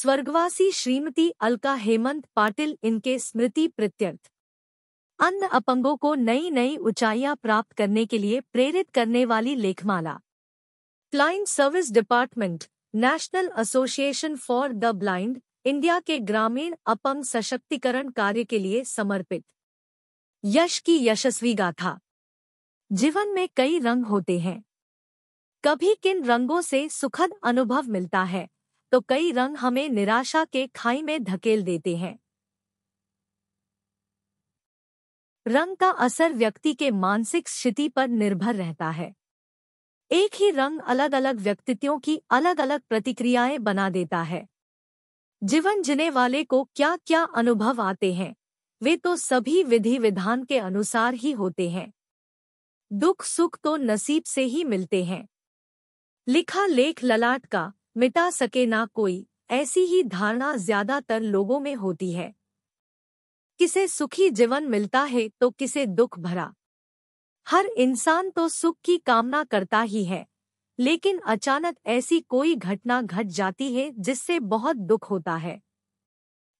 स्वर्गवासी श्रीमती अलका हेमंत पाटिल इनके स्मृति प्रत्यर्थ अन्य अपंगों को नई नई ऊंचाइयां प्राप्त करने के लिए प्रेरित करने वाली लेखमाला client service department national association for the blind India के ग्रामीण अपंग सशक्तिकरण कार्य के लिए समर्पित यश की यशस्वी गाथा जीवन में कई रंग होते हैं कभी किन रंगों से सुखद अनुभव मिलता है तो कई रंग हमें निराशा के खाई में धकेल देते हैं रंग का असर व्यक्ति के मानसिक स्थिति पर निर्भर रहता है एक ही रंग अलग अलग व्यक्तित्वों की अलग अलग प्रतिक्रियाएं बना देता है जीवन जीने वाले को क्या क्या अनुभव आते हैं वे तो सभी विधि विधान के अनुसार ही होते हैं दुख सुख तो नसीब से ही मिलते हैं लिखा लेख ललाट का मिटा सके ना कोई ऐसी ही धारणा ज्यादातर लोगों में होती है किसे सुखी जीवन मिलता है तो किसे दुख भरा हर इंसान तो सुख की कामना करता ही है लेकिन अचानक ऐसी कोई घटना घट जाती है जिससे बहुत दुख होता है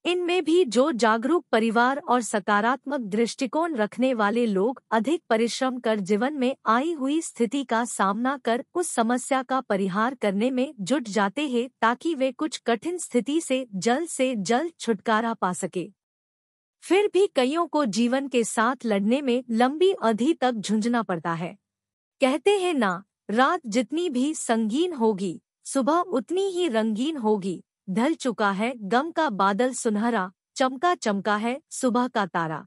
इनमें भी जो जागरूक परिवार और सकारात्मक दृष्टिकोण रखने वाले लोग अधिक परिश्रम कर जीवन में आई हुई स्थिति का सामना कर उस समस्या का परिहार करने में जुट जाते हैं ताकि वे कुछ कठिन स्थिति से जल्द से जल्द छुटकारा पा सके फिर भी कईयों को जीवन के साथ लड़ने में लंबी अवधि तक झुंझना पड़ता है कहते हैं ना रात जितनी भी संगीन होगी सुबह उतनी ही रंगीन होगी ढल चुका है गम का बादल सुनहरा चमका चमका है सुबह का तारा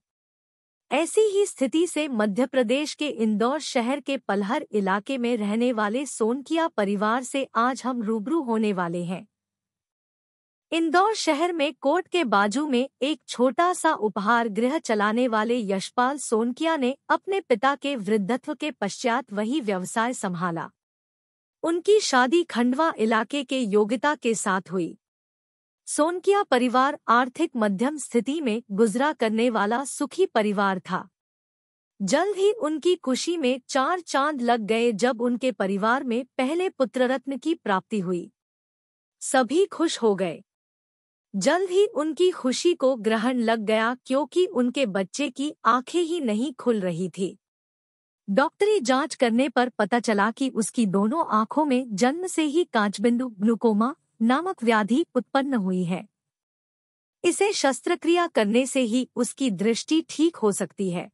ऐसी ही स्थिति से मध्य प्रदेश के इंदौर शहर के पलहर इलाके में रहने वाले सोनकिया परिवार से आज हम रूबरू होने वाले हैं इंदौर शहर में कोर्ट के बाजू में एक छोटा सा उपहार गृह चलाने वाले यशपाल सोनकिया ने अपने पिता के वृद्धत्व के पश्चात वही व्यवसाय संभाला उनकी शादी खंडवा इलाके के योग्यता के साथ हुई सोनकिया परिवार आर्थिक मध्यम स्थिति में गुजरा करने वाला सुखी परिवार था जल्द ही उनकी खुशी में चार चांद लग गए जब उनके परिवार में पहले पुत्ररत्न की प्राप्ति हुई सभी खुश हो गए जल्द ही उनकी खुशी को ग्रहण लग गया क्योंकि उनके बच्चे की आंखें ही नहीं खुल रही थी डॉक्टरी जांच करने पर पता चला कि उसकी दोनों आंखों में जन्म से ही कांचबिंदु ग्लूकोमा नामक व्याधि उत्पन्न हुई है इसे शस्त्रक्रिया करने से ही उसकी दृष्टि ठीक हो सकती है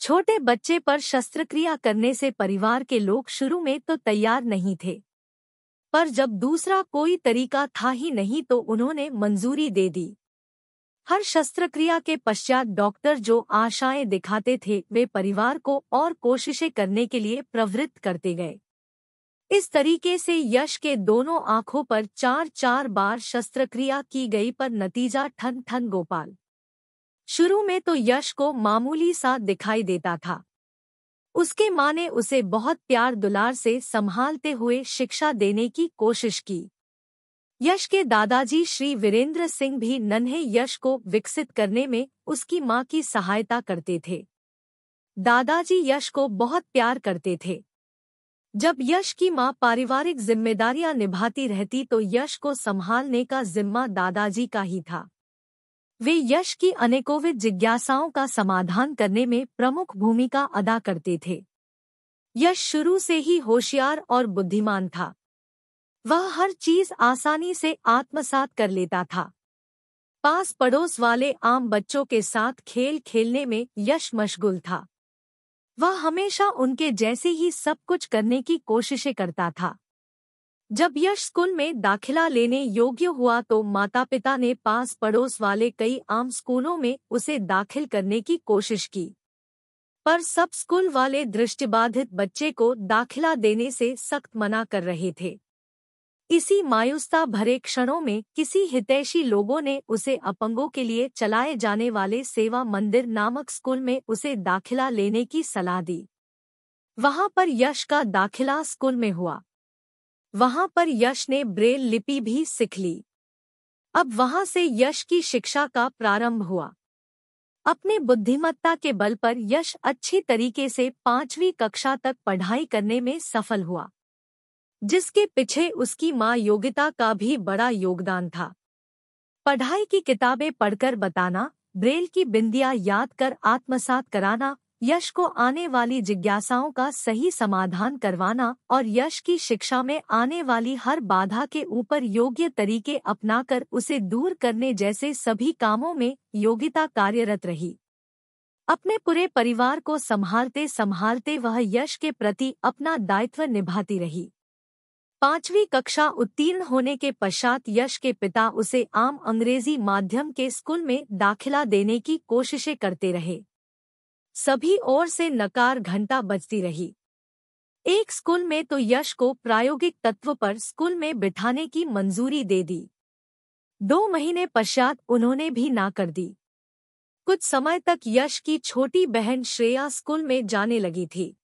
छोटे बच्चे पर शस्त्रक्रिया करने से परिवार के लोग शुरू में तो तैयार नहीं थे पर जब दूसरा कोई तरीका था ही नहीं तो उन्होंने मंजूरी दे दी हर शस्त्रक्रिया के पश्चात डॉक्टर जो आशाएं दिखाते थे वे परिवार को और कोशिशें करने के लिए प्रवृत्त करते गए इस तरीके से यश के दोनों आंखों पर चार चार बार शस्त्रक्रिया की गई पर नतीजा ठन ठन गोपाल शुरू में तो यश को मामूली सा दिखाई देता था उसके माँ ने उसे बहुत प्यार दुलार से संभालते हुए शिक्षा देने की कोशिश की यश के दादाजी श्री वीरेंद्र सिंह भी नन्हे यश को विकसित करने में उसकी माँ की सहायता करते थे दादाजी यश को बहुत प्यार करते थे जब यश की मां पारिवारिक जिम्मेदारियां निभाती रहती तो यश को संभालने का जिम्मा दादाजी का ही था वे यश की अनेकोविध जिज्ञासाओं का समाधान करने में प्रमुख भूमिका अदा करते थे यश शुरू से ही होशियार और बुद्धिमान था वह हर चीज आसानी से आत्मसात कर लेता था पास पड़ोस वाले आम बच्चों के साथ खेल खेलने में यश मशगुल था वह हमेशा उनके जैसे ही सब कुछ करने की कोशिशें करता था जब यश स्कूल में दाखिला लेने योग्य हुआ तो माता पिता ने पास पड़ोस वाले कई आम स्कूलों में उसे दाखिल करने की कोशिश की पर सब स्कूल वाले दृष्टिबाधित बच्चे को दाखिला देने से सख्त मना कर रहे थे इसी मायूसता भरे क्षणों में किसी हितैषी लोगों ने उसे अपंगों के लिए चलाए जाने वाले सेवा मंदिर नामक स्कूल में उसे दाखिला लेने की सलाह दी वहां पर यश का दाखिला स्कूल में हुआ वहां पर यश ने ब्रेल लिपि भी सीख ली अब वहां से यश की शिक्षा का प्रारंभ हुआ अपने बुद्धिमत्ता के बल पर यश अच्छी तरीके से पांचवी कक्षा तक पढ़ाई करने में सफल हुआ जिसके पीछे उसकी माँ योगिता का भी बड़ा योगदान था पढ़ाई की किताबें पढ़कर बताना ब्रेल की बिंदिया याद कर आत्मसात कराना यश को आने वाली जिज्ञासाओं का सही समाधान करवाना और यश की शिक्षा में आने वाली हर बाधा के ऊपर योग्य तरीके अपनाकर उसे दूर करने जैसे सभी कामों में योगिता कार्यरत रही अपने पूरे परिवार को संभालते संभालते वह यश के प्रति अपना दायित्व निभाती रही पांचवी कक्षा उत्तीर्ण होने के पश्चात यश के पिता उसे आम अंग्रेजी माध्यम के स्कूल में दाखिला देने की कोशिशें करते रहे सभी ओर से नकार घंटा बजती रही एक स्कूल में तो यश को प्रायोगिक तत्व पर स्कूल में बिठाने की मंजूरी दे दी दो महीने पश्चात उन्होंने भी ना कर दी कुछ समय तक यश की छोटी बहन श्रेया स्कूल में जाने लगी थी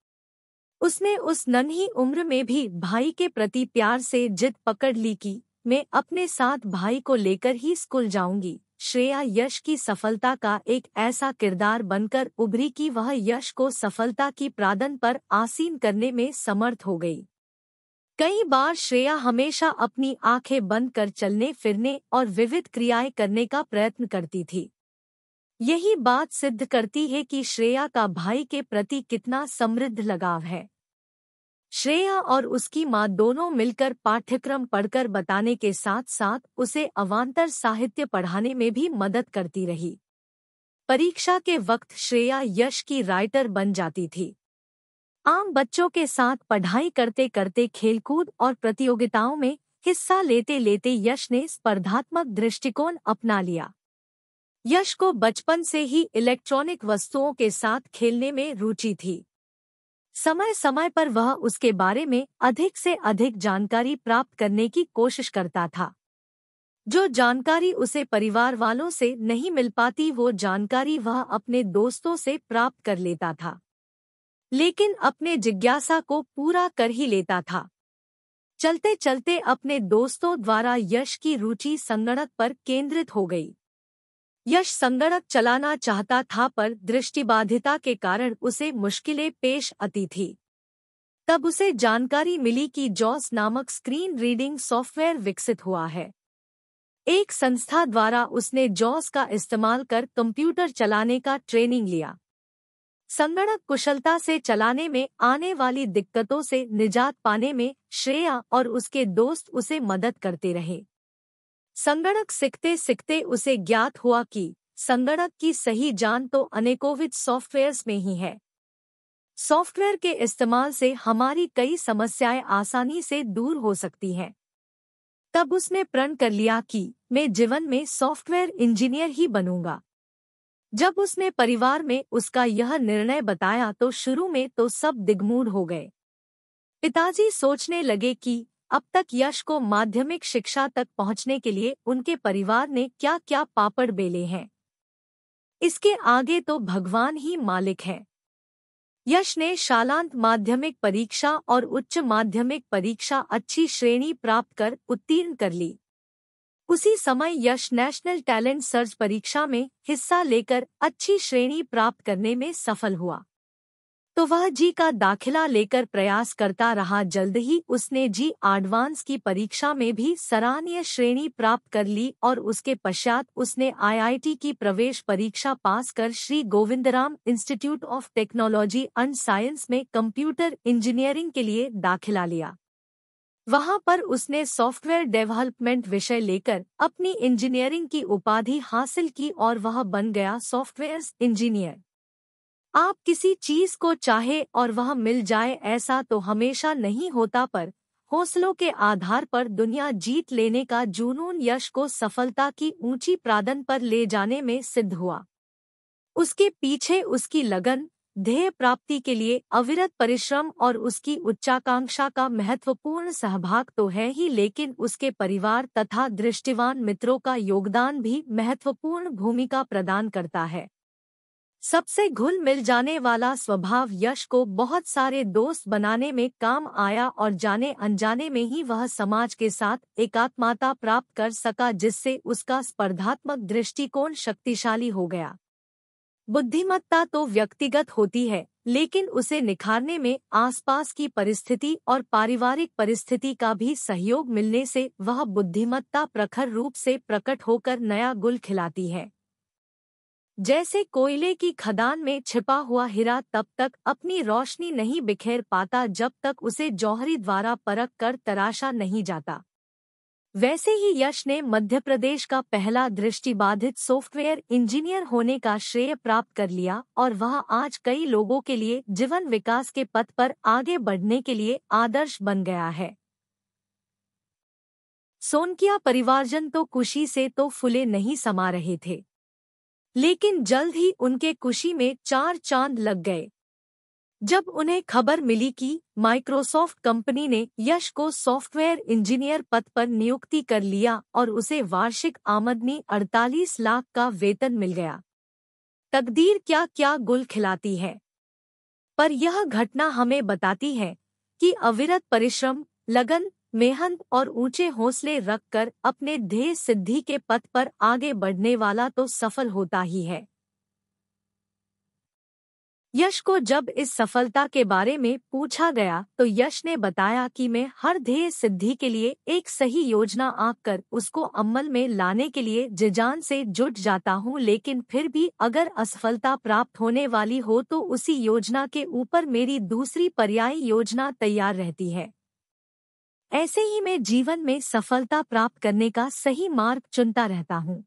उसने उस नन्ही उम्र में भी भाई के प्रति प्यार से जिद पकड़ ली कि मैं अपने साथ भाई को लेकर ही स्कूल जाऊंगी श्रेया यश की सफलता का एक ऐसा किरदार बनकर उभरी कि वह यश को सफलता की प्रादन पर आसीन करने में समर्थ हो गई कई बार श्रेया हमेशा अपनी आंखें बंद कर चलने फिरने और विविध क्रियाएं करने का प्रयत्न करती थी यही बात सिद्ध करती है कि श्रेया का भाई के प्रति कितना समृद्ध लगाव है श्रेया और उसकी माँ दोनों मिलकर पाठ्यक्रम पढ़कर बताने के साथ साथ उसे अवान्तर साहित्य पढ़ाने में भी मदद करती रही परीक्षा के वक्त श्रेया यश की राइटर बन जाती थी आम बच्चों के साथ पढ़ाई करते करते खेलकूद और प्रतियोगिताओं में हिस्सा लेते लेते यश ने स्पर्धात्मक दृष्टिकोण अपना लिया यश को बचपन से ही इलेक्ट्रॉनिक वस्तुओं के साथ खेलने में रुचि थी समय समय पर वह उसके बारे में अधिक से अधिक जानकारी प्राप्त करने की कोशिश करता था जो जानकारी उसे परिवार वालों से नहीं मिल पाती वो जानकारी वह अपने दोस्तों से प्राप्त कर लेता था लेकिन अपने जिज्ञासा को पूरा कर ही लेता था चलते चलते अपने दोस्तों द्वारा यश की रुचि संगणक पर केंद्रित हो गई यश संगणक चलाना चाहता था पर दृष्टिबाधिता के कारण उसे मुश्किलें पेश आती थी तब उसे जानकारी मिली कि जॉस नामक स्क्रीन रीडिंग सॉफ्टवेयर विकसित हुआ है एक संस्था द्वारा उसने जॉस का इस्तेमाल कर कंप्यूटर चलाने का ट्रेनिंग लिया संगणक कुशलता से चलाने में आने वाली दिक्कतों से निजात पाने में श्रेया और उसके दोस्त उसे मदद करते रहे संगणक सीखते सीखते उसे ज्ञात हुआ कि संगणक की सही जान तो अनेकोविध सॉफ्टवेयर्स में ही है सॉफ्टवेयर के इस्तेमाल से हमारी कई समस्याएं आसानी से दूर हो सकती हैं तब उसने प्रण कर लिया कि मैं जीवन में सॉफ्टवेयर इंजीनियर ही बनूंगा जब उसने परिवार में उसका यह निर्णय बताया तो शुरू में तो सब दिगमूर हो गए पिताजी सोचने लगे कि अब तक यश को माध्यमिक शिक्षा तक पहुंचने के लिए उनके परिवार ने क्या क्या पापड़ बेले हैं इसके आगे तो भगवान ही मालिक हैं यश ने शालांत माध्यमिक परीक्षा और उच्च माध्यमिक परीक्षा अच्छी श्रेणी प्राप्त कर उत्तीर्ण कर ली उसी समय यश नेशनल टैलेंट सर्च परीक्षा में हिस्सा लेकर अच्छी श्रेणी प्राप्त करने में सफल हुआ तो वह जी का दाखिला लेकर प्रयास करता रहा जल्द ही उसने जी एडवांस की परीक्षा में भी सराहनीय श्रेणी प्राप्त कर ली और उसके पश्चात उसने आईआईटी की प्रवेश परीक्षा पास कर Shri Govindram institute of technology and science में कंप्यूटर इंजीनियरिंग के लिए दाखिला लिया वहां पर उसने सॉफ्टवेयर डेवलपमेंट विषय लेकर अपनी इंजीनियरिंग की उपाधि हासिल की और वह बन गया सॉफ्टवेयर इंजीनियर आप किसी चीज को चाहे और वह मिल जाए ऐसा तो हमेशा नहीं होता पर हौसलों के आधार पर दुनिया जीत लेने का जुनून यश को सफलता की ऊंची प्रादन पर ले जाने में सिद्ध हुआ उसके पीछे उसकी लगन ध्येय प्राप्ति के लिए अविरत परिश्रम और उसकी उच्चाकांक्षा का महत्वपूर्ण सहभाग तो है ही लेकिन उसके परिवार तथा दृष्टिवान मित्रों का योगदान भी महत्वपूर्ण भूमिका प्रदान करता है सबसे घुल मिल जाने वाला स्वभाव यश को बहुत सारे दोस्त बनाने में काम आया और जाने अनजाने में ही वह समाज के साथ एकात्मता प्राप्त कर सका जिससे उसका स्पर्धात्मक दृष्टिकोण शक्तिशाली हो गया बुद्धिमत्ता तो व्यक्तिगत होती है लेकिन उसे निखारने में आसपास की परिस्थिति और पारिवारिक परिस्थिति का भी सहयोग मिलने से वह बुद्धिमत्ता प्रखर रूप से प्रकट होकर नया गुल खिलाती है जैसे कोयले की खदान में छिपा हुआ हीरा तब तक अपनी रोशनी नहीं बिखेर पाता जब तक उसे जौहरी द्वारा परख कर तराशा नहीं जाता वैसे ही यश ने मध्य प्रदेश का पहला दृष्टिबाधित सॉफ्टवेयर इंजीनियर होने का श्रेय प्राप्त कर लिया और वह आज कई लोगों के लिए जीवन विकास के पथ पर आगे बढ़ने के लिए आदर्श बन गया है सोनकिया परिवारजन तो खुशी से तो फुले नहीं समा रहे थे लेकिन जल्द ही उनके खुशी में चार चांद लग गए जब उन्हें खबर मिली कि माइक्रोसॉफ्ट कंपनी ने यश को सॉफ्टवेयर इंजीनियर पद पर नियुक्ति कर लिया और उसे वार्षिक आमदनी 48 लाख का वेतन मिल गया तकदीर क्या क्या गुल खिलाती है पर यह घटना हमें बताती है कि अविरत परिश्रम लगन मेहनत और ऊंचे हौसले रखकर अपने ध्येय सिद्धि के पथ पर आगे बढ़ने वाला तो सफल होता ही है यश को जब इस सफलता के बारे में पूछा गया तो यश ने बताया कि मैं हर ध्येय सिद्धि के लिए एक सही योजना आंक कर उसको अमल में लाने के लिए जिजान से जुट जाता हूं लेकिन फिर भी अगर असफलता प्राप्त होने वाली हो तो उसी योजना के ऊपर मेरी दूसरी पर्यायी योजना तैयार रहती है ऐसे ही मैं जीवन में सफलता प्राप्त करने का सही मार्ग चुनता रहता हूँ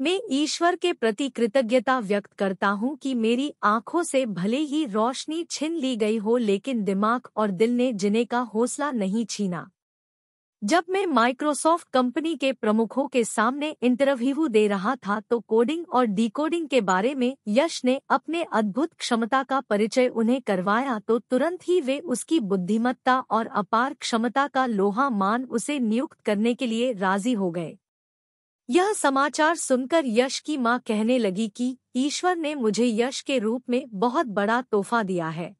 मैं ईश्वर के प्रति कृतज्ञता व्यक्त करता हूँ कि मेरी आंखों से भले ही रोशनी छिन ली गई हो लेकिन दिमाग और दिल ने जिने का हौसला नहीं छीना जब मैं माइक्रोसॉफ्ट कंपनी के प्रमुखों के सामने इंटरव्यू दे रहा था तो कोडिंग और डिकोडिंग के बारे में यश ने अपने अद्भुत क्षमता का परिचय उन्हें करवाया तो तुरंत ही वे उसकी बुद्धिमत्ता और अपार क्षमता का लोहा मान उसे नियुक्त करने के लिए राजी हो गए यह समाचार सुनकर यश की मां कहने लगी कि ईश्वर ने मुझे यश के रूप में बहुत बड़ा तोहफा दिया है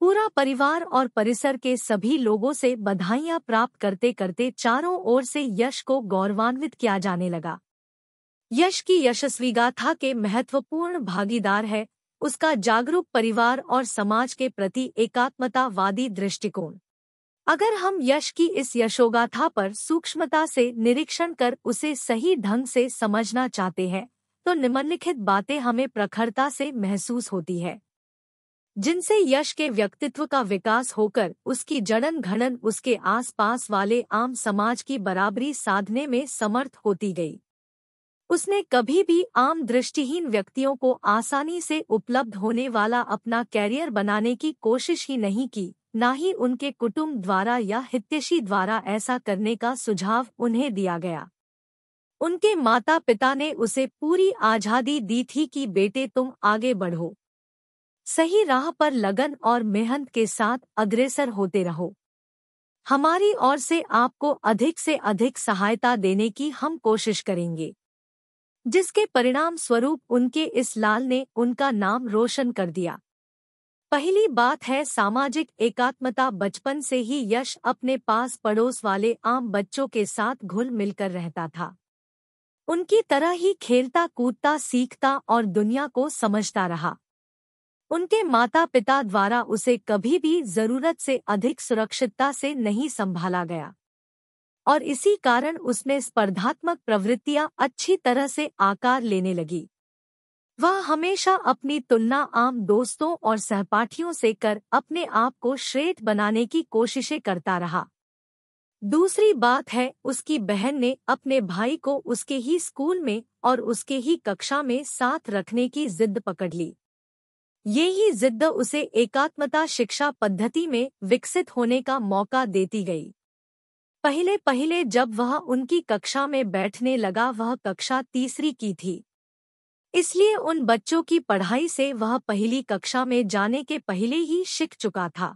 पूरा परिवार और परिसर के सभी लोगों से बधाइयां प्राप्त करते करते चारों ओर से यश को गौरवान्वित किया जाने लगा यश की यशस्वी गाथा के महत्वपूर्ण भागीदार है उसका जागरूक परिवार और समाज के प्रति एकात्मतावादी दृष्टिकोण अगर हम यश की इस यशोगाथा पर सूक्ष्मता से निरीक्षण कर उसे सही ढंग से समझना चाहते हैं तो निम्नलिखित बातें हमें प्रखरता से महसूस होती है जिनसे यश के व्यक्तित्व का विकास होकर उसकी जड़न घनन उसके आसपास वाले आम समाज की बराबरी साधने में समर्थ होती गई उसने कभी भी आम दृष्टिहीन व्यक्तियों को आसानी से उपलब्ध होने वाला अपना कैरियर बनाने की कोशिश ही नहीं की न ही उनके कुटुंब द्वारा या हितेशी द्वारा ऐसा करने का सुझाव उन्हें दिया गया उनके माता पिता ने उसे पूरी आज़ादी दी थी कि बेटे तुम आगे बढ़ो सही राह पर लगन और मेहनत के साथ अग्रसर होते रहो हमारी ओर से आपको अधिक से अधिक सहायता देने की हम कोशिश करेंगे जिसके परिणाम स्वरूप उनके इस लाल ने उनका नाम रोशन कर दिया पहली बात है सामाजिक एकात्मता बचपन से ही यश अपने पास पड़ोस वाले आम बच्चों के साथ घुल मिलकर रहता था उनकी तरह ही खेलता कूदता सीखता और दुनिया को समझता रहा उनके माता पिता द्वारा उसे कभी भी जरूरत से अधिक सुरक्षितता से नहीं संभाला गया और इसी कारण उसमें स्पर्धात्मक प्रवृत्तियां अच्छी तरह से आकार लेने लगी वह हमेशा अपनी तुलना आम दोस्तों और सहपाठियों से कर अपने आप को श्रेष्ठ बनाने की कोशिशें करता रहा दूसरी बात है उसकी बहन ने अपने भाई को उसके ही स्कूल में और उसके ही कक्षा में साथ रखने की जिद पकड़ ली ये ही जिद्द उसे एकात्मता शिक्षा पद्धति में विकसित होने का मौका देती गई पहले पहले जब वह उनकी कक्षा में बैठने लगा वह कक्षा तीसरी की थी इसलिए उन बच्चों की पढ़ाई से वह पहली कक्षा में जाने के पहले ही शिक चुका था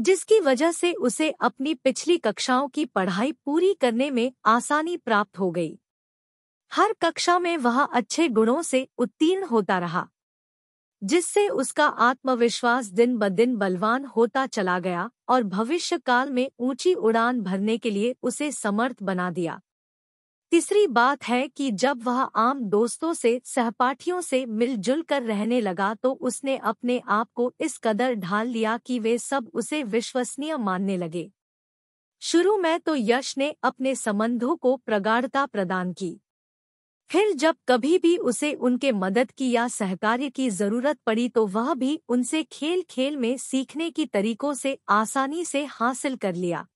जिसकी वजह से उसे अपनी पिछली कक्षाओं की पढ़ाई पूरी करने में आसानी प्राप्त हो गई हर कक्षा में वह अच्छे गुणों से उत्तीर्ण होता रहा जिससे उसका आत्मविश्वास दिन ब दिन बलवान होता चला गया और भविष्य काल में ऊंची उड़ान भरने के लिए उसे समर्थ बना दिया तीसरी बात है कि जब वह आम दोस्तों से सहपाठियों से मिलजुल कर रहने लगा तो उसने अपने आप को इस कदर ढाल लिया कि वे सब उसे विश्वसनीय मानने लगे शुरू में तो यश ने अपने संबंधों को प्रगाढ़ता प्रदान की फिर जब कभी भी उसे उनके मदद की या सहकार्य की जरूरत पड़ी तो वह भी उनसे खेल खेल में सीखने की तरीकों से आसानी से हासिल कर लिया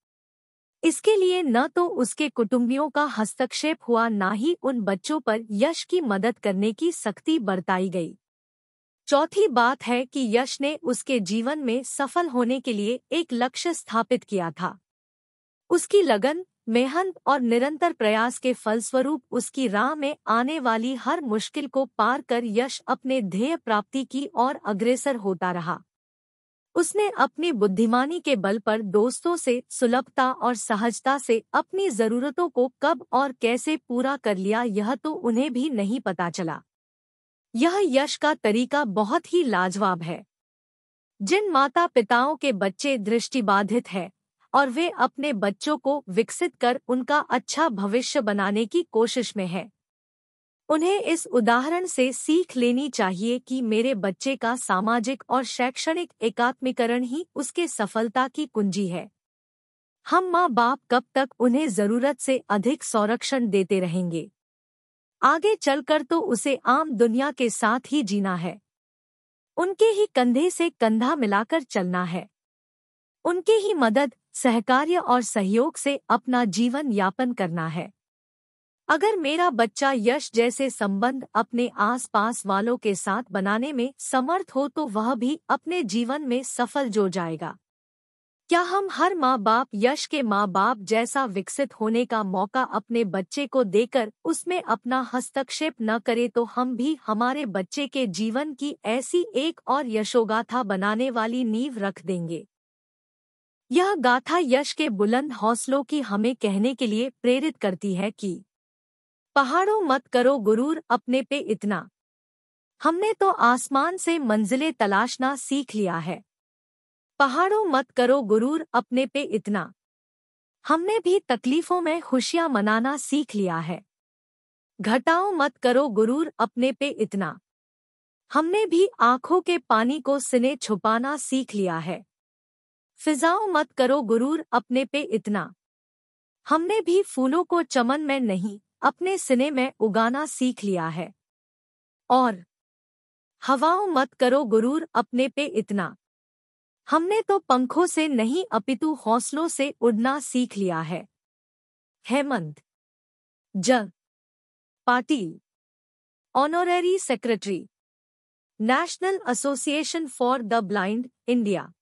इसके लिए न तो उसके कुटुंबियों का हस्तक्षेप हुआ न ही उन बच्चों पर यश की मदद करने की सख्ती बरताई गई चौथी बात है कि यश ने उसके जीवन में सफल होने के लिए एक लक्ष्य स्थापित किया था उसकी लगन मेहनत और निरंतर प्रयास के फलस्वरूप उसकी राह में आने वाली हर मुश्किल को पार कर यश अपने ध्येय प्राप्ति की ओर अग्रसर होता रहा उसने अपनी बुद्धिमानी के बल पर दोस्तों से सुलभता और सहजता से अपनी जरूरतों को कब और कैसे पूरा कर लिया यह तो उन्हें भी नहीं पता चला यह यश का तरीका बहुत ही लाजवाब है जिन माता पिताओं के बच्चे दृष्टिबाधित हैं और वे अपने बच्चों को विकसित कर उनका अच्छा भविष्य बनाने की कोशिश में हैं। उन्हें इस उदाहरण से सीख लेनी चाहिए कि मेरे बच्चे का सामाजिक और शैक्षणिक एकात्मीकरण ही उसके सफलता की कुंजी है हम माँ बाप कब तक उन्हें जरूरत से अधिक संरक्षण देते रहेंगे आगे चलकर तो उसे आम दुनिया के साथ ही जीना है उनके ही कंधे से कंधा मिलाकर चलना है उनकी ही मदद सहकार्य और सहयोग से अपना जीवन यापन करना है अगर मेरा बच्चा यश जैसे संबंध अपने आसपास वालों के साथ बनाने में समर्थ हो तो वह भी अपने जीवन में सफल जो जाएगा क्या हम हर माँ बाप यश के माँ बाप जैसा विकसित होने का मौका अपने बच्चे को देकर उसमें अपना हस्तक्षेप न करें तो हम भी हमारे बच्चे के जीवन की ऐसी एक और यशोगाथा बनाने वाली नींव रख देंगे यह गाथा यश के बुलंद हौसलों की हमें कहने के लिए प्रेरित करती है कि पहाड़ों मत करो गुरूर अपने पे इतना हमने तो आसमान से मंजिलें तलाशना सीख लिया है पहाड़ों मत करो गुरूर अपने पे इतना हमने भी तकलीफों में खुशियां मनाना सीख लिया है घटाओ मत करो गुरूर अपने पे इतना हमने भी आंखों के पानी को सिने छुपाना सीख लिया है फिजाओ मत करो गुरूर अपने पे इतना हमने भी फूलों को चमन में नहीं अपने सिने में उगाना सीख लिया है और हवाओं मत करो गुरूर अपने पे इतना हमने तो पंखों से नहीं अपितु हौसलों से उड़ना सीख लिया है Hemant J Patil honorary secretary national association for the blind India